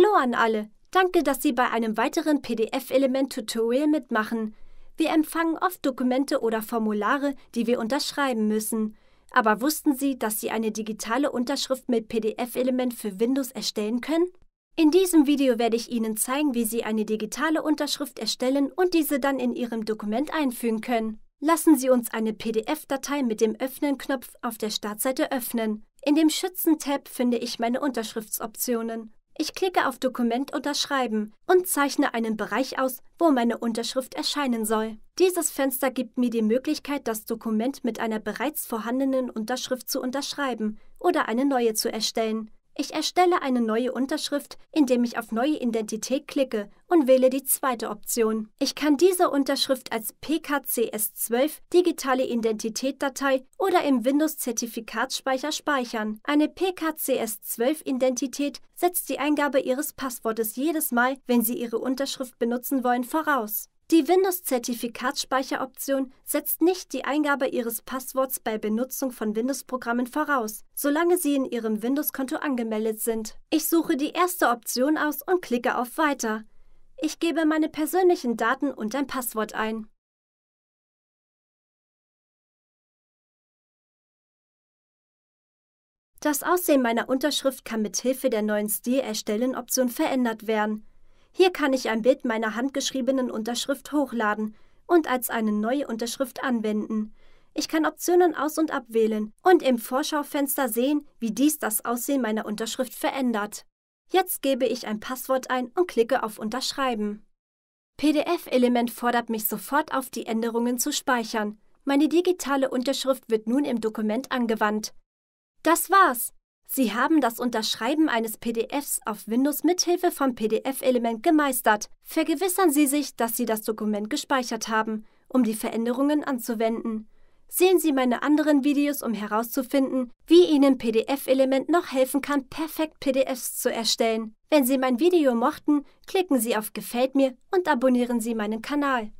Hallo an alle! Danke, dass Sie bei einem weiteren PDF-Element-Tutorial mitmachen. Wir empfangen oft Dokumente oder Formulare, die wir unterschreiben müssen. Aber wussten Sie, dass Sie eine digitale Unterschrift mit PDF-Element für Windows erstellen können? In diesem Video werde ich Ihnen zeigen, wie Sie eine digitale Unterschrift erstellen und diese dann in Ihrem Dokument einfügen können. Lassen Sie uns eine PDF-Datei mit dem Öffnen-Knopf auf der Startseite öffnen. In dem Schützen-Tab finde ich meine Unterschriftsoptionen. Ich klicke auf Dokument unterschreiben und zeichne einen Bereich aus, wo meine Unterschrift erscheinen soll. Dieses Fenster gibt mir die Möglichkeit, das Dokument mit einer bereits vorhandenen Unterschrift zu unterschreiben oder eine neue zu erstellen. Ich erstelle eine neue Unterschrift, indem ich auf Neue Identität klicke und wähle die zweite Option. Ich kann diese Unterschrift als PKCS12 digitale Identitätdatei oder im Windows-Zertifikatsspeicher speichern. Eine PKCS12-Identität setzt die Eingabe Ihres Passwortes jedes Mal, wenn Sie Ihre Unterschrift benutzen wollen, voraus. Die Windows-Zertifikatsspeicheroption setzt nicht die Eingabe Ihres Passworts bei Benutzung von Windows-Programmen voraus, solange Sie in Ihrem Windows-Konto angemeldet sind. Ich suche die erste Option aus und klicke auf Weiter. Ich gebe meine persönlichen Daten und ein Passwort ein. Das Aussehen meiner Unterschrift kann mit Hilfe der neuen Stil erstellen Option verändert werden. Hier kann ich ein Bild meiner handgeschriebenen Unterschrift hochladen und als eine neue Unterschrift anwenden. Ich kann Optionen aus- und abwählen und im Vorschaufenster sehen, wie dies das Aussehen meiner Unterschrift verändert. Jetzt gebe ich ein Passwort ein und klicke auf Unterschreiben. PDF-Element fordert mich sofort auf, die Änderungen zu speichern. Meine digitale Unterschrift wird nun im Dokument angewandt. Das war's. Sie haben das Unterschreiben eines PDFs auf Windows mithilfe vom PDF-Element gemeistert. Vergewissern Sie sich, dass Sie das Dokument gespeichert haben, um die Veränderungen anzuwenden. Sehen Sie meine anderen Videos, um herauszufinden, wie Ihnen PDF-Element noch helfen kann, perfekt PDFs zu erstellen. Wenn Sie mein Video mochten, klicken Sie auf Gefällt mir und abonnieren Sie meinen Kanal.